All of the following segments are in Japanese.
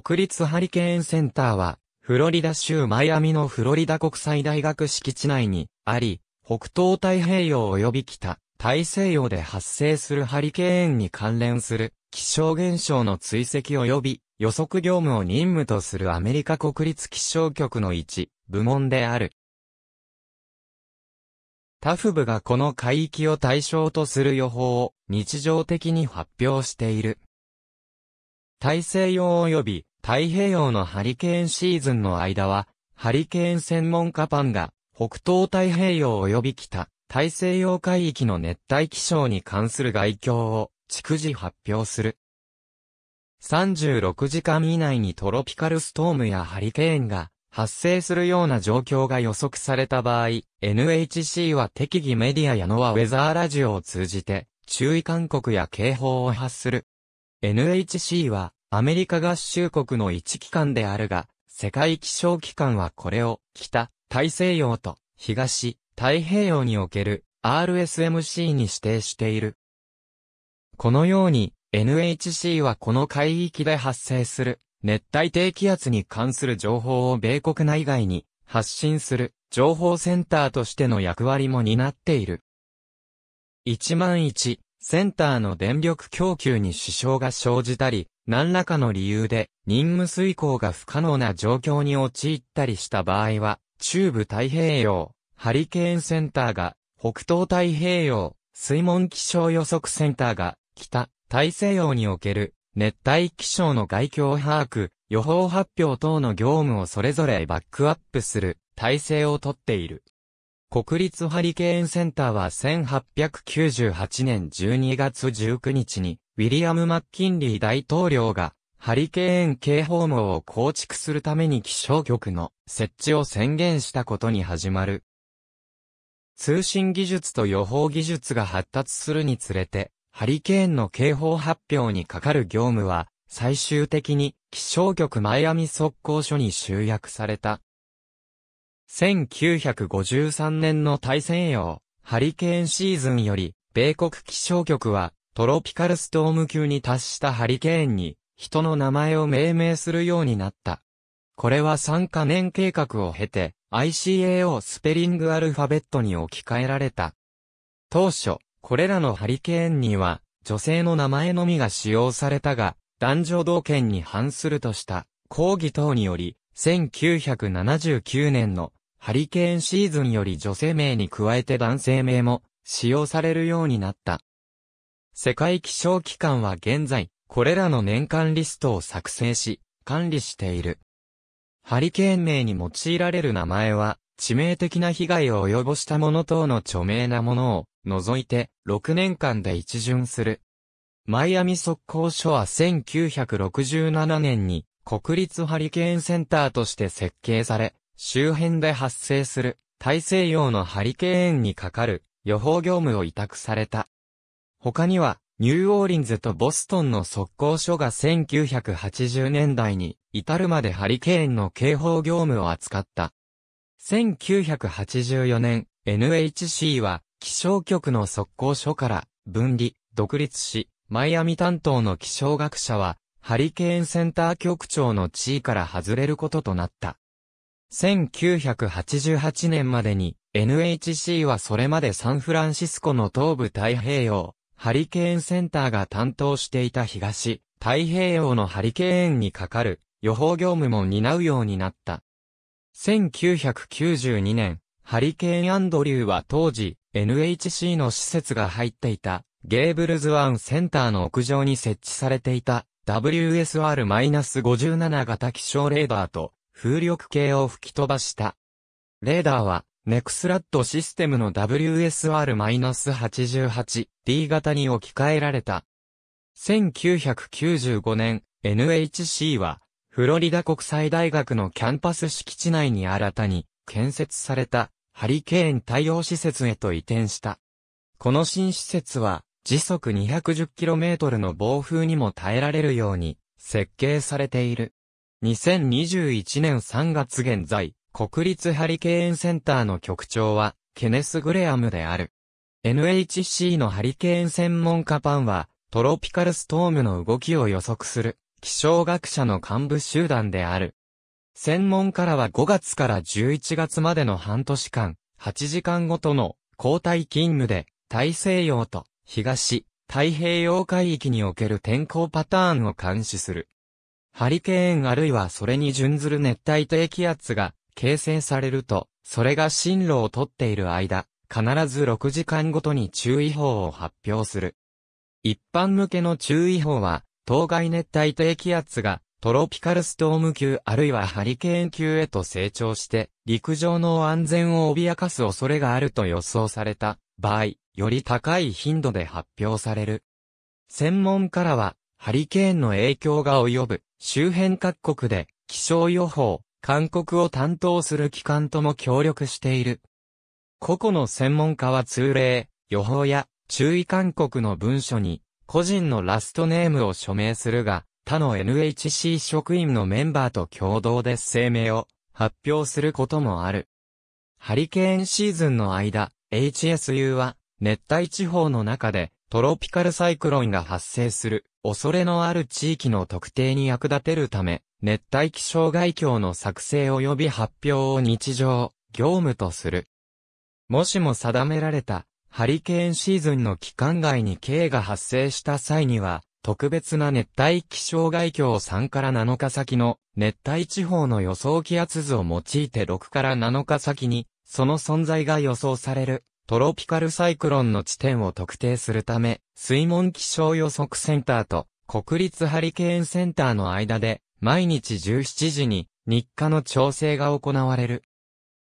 国立ハリケーンセンターは、フロリダ州マイアミのフロリダ国際大学敷地内にあり、北東太平洋及び北、大西洋で発生するハリケーンに関連する気象現象の追跡及び予測業務を任務とするアメリカ国立気象局の一部門である。タフ部がこの海域を対象とする予報を日常的に発表している。大西洋及び太平洋のハリケーンシーズンの間は、ハリケーン専門家パンが、北東太平洋及び北、大西洋海域の熱帯気象に関する概況を、逐次発表する。36時間以内にトロピカルストームやハリケーンが、発生するような状況が予測された場合、NHC は適宜メディアやノアウェザーラジオを通じて、注意勧告や警報を発する。NHC は、アメリカ合衆国の一機関であるが、世界気象機関はこれを、北、大西洋と、東、太平洋における、RSMC に指定している。このように、NHC はこの海域で発生する、熱帯低気圧に関する情報を米国内外に発信する情報センターとしての役割も担っている。1 0 1センターの電力供給に支障が生じたり、何らかの理由で任務遂行が不可能な状況に陥ったりした場合は、中部太平洋、ハリケーンセンターが北東太平洋、水門気象予測センターが北大西洋における熱帯気象の外況把握、予報発表等の業務をそれぞれバックアップする体制をとっている。国立ハリケーンセンターは1898年12月19日に、ウィリアム・マッキンリー大統領が、ハリケーン警報網を構築するために気象局の設置を宣言したことに始まる。通信技術と予報技術が発達するにつれて、ハリケーンの警報発表にかかる業務は、最終的に気象局マイアミ速攻所に集約された。1953年の大西洋、ハリケーンシーズンより、米国気象局は、トロピカルストーム級に達したハリケーンに、人の名前を命名するようになった。これは3カ年計画を経て、ICAO スペリングアルファベットに置き換えられた。当初、これらのハリケーンには、女性の名前のみが使用されたが、男女同権に反するとした、抗議等により、1979年のハリケーンシーズンより女性名に加えて男性名も使用されるようになった。世界気象機関は現在、これらの年間リストを作成し、管理している。ハリケーン名に用いられる名前は、致命的な被害を及ぼしたもの等の著名なものを除いて6年間で一巡する。マイアミ速攻所は1967年に国立ハリケーンセンターとして設計され、周辺で発生する大西洋のハリケーンにかかる予報業務を委託された。他には、ニューオーリンズとボストンの速攻所が1980年代に至るまでハリケーンの警報業務を扱った。1984年、NHC は気象局の速攻所から分離、独立し、マイアミ担当の気象学者は、ハリケーンセンター局長の地位から外れることとなった。1988年までに NHC はそれまでサンフランシスコの東部太平洋ハリケーンセンターが担当していた東太平洋のハリケーンにかかる予報業務も担うようになった。1992年、ハリケーンアンドリューは当時 NHC の施設が入っていたゲーブルズワンセンターの屋上に設置されていた WSR-57 型気象レーダーと風力計を吹き飛ばした。レーダーは、ネクスラットシステムの WSR-88D 型に置き換えられた。1995年、NHC は、フロリダ国際大学のキャンパス敷地内に新たに建設されたハリケーン対応施設へと移転した。この新施設は時速 210km の暴風にも耐えられるように設計されている。2021年3月現在、国立ハリケーンセンターの局長は、ケネス・グレアムである。NHC のハリケーン専門家パンは、トロピカルストームの動きを予測する、気象学者の幹部集団である。専門家らは5月から11月までの半年間、8時間ごとの交代勤務で、大西洋と東、太平洋海域における天候パターンを監視する。ハリケーンあるいはそれに準ずる熱帯低気圧が形成されると、それが進路をとっている間、必ず6時間ごとに注意報を発表する。一般向けの注意報は、当該熱帯低気圧がトロピカルストーム級あるいはハリケーン級へと成長して、陸上の安全を脅かす恐れがあると予想された場合、より高い頻度で発表される。専門家らは、ハリケーンの影響が及ぶ周辺各国で気象予報、勧告を担当する機関とも協力している。個々の専門家は通例、予報や注意勧告の文書に個人のラストネームを署名するが、他の NHC 職員のメンバーと共同で声明を発表することもある。ハリケーンシーズンの間、HSU は熱帯地方の中でトロピカルサイクロンが発生する恐れのある地域の特定に役立てるため、熱帯気象外況の作成及び発表を日常、業務とする。もしも定められたハリケーンシーズンの期間外に K が発生した際には、特別な熱帯気象外況3から7日先の熱帯地方の予想気圧図を用いて6から7日先に、その存在が予想されるトロピカルサイクロンの地点を特定するため、水門気象予測センターと国立ハリケーンセンターの間で、毎日17時に日課の調整が行われる。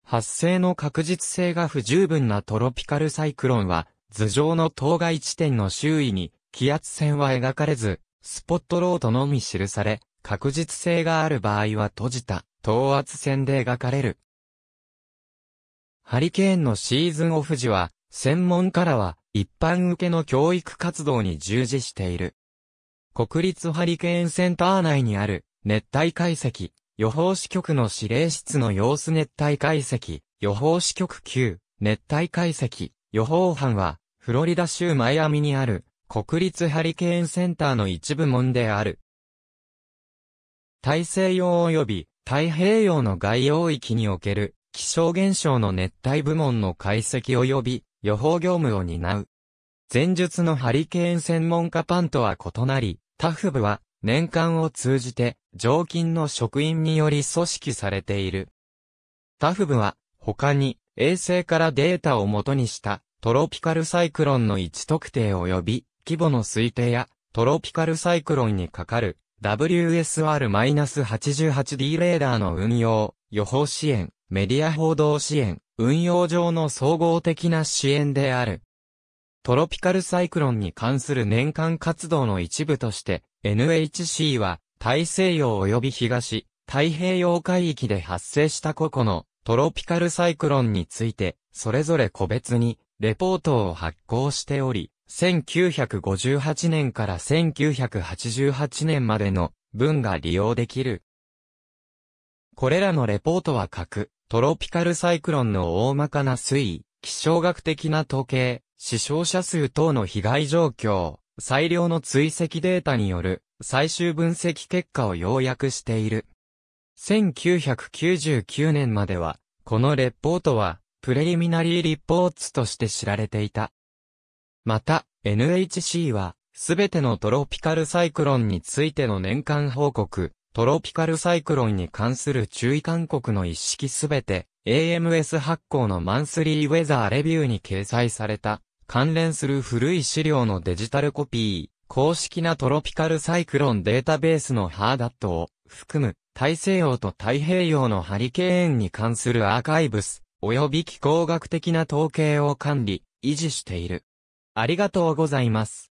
発生の確実性が不十分なトロピカルサイクロンは、頭上の当該地点の周囲に気圧線は描かれず、スポットロートのみ記され、確実性がある場合は閉じた、等圧線で描かれる。ハリケーンのシーズンオフ時は、専門家らは、一般受けの教育活動に従事している。国立ハリケーンセンター内にある、熱帯解析、予報支局の指令室の様子熱帯解析、予報支局級、熱帯解析、予報班は、フロリダ州マイアミにある、国立ハリケーンセンターの一部門である。大西洋及び太平洋の外洋域における気象現象の熱帯部門の解析及び予報業務を担う。前述のハリケーン専門家パンとは異なり、タフ部は年間を通じて常勤の職員により組織されている。タフ部は他に衛星からデータを元にしたトロピカルサイクロンの位置特定及び規模の推定やトロピカルサイクロンにかかる WSR-88D レーダーの運用、予報支援、メディア報道支援、運用上の総合的な支援である。トロピカルサイクロンに関する年間活動の一部として、NHC は、大西洋及び東、太平洋海域で発生した個々のトロピカルサイクロンについて、それぞれ個別にレポートを発行しており、1958年から1988年までの文が利用できる。これらのレポートは各トロピカルサイクロンの大まかな推移、気象学的な統計、死傷者数等の被害状況、最良の追跡データによる最終分析結果を要約している。1999年までは、このレポートは、プレリミナリーリポーツとして知られていた。また、NHC は、すべてのトロピカルサイクロンについての年間報告、トロピカルサイクロンに関する注意勧告の一式すべて、AMS 発行のマンスリーウェザーレビューに掲載された、関連する古い資料のデジタルコピー、公式なトロピカルサイクロンデータベースのハーダットを含む、大西洋と太平洋のハリケーンに関するアーカイブス、及び気候学的な統計を管理、維持している。ありがとうございます。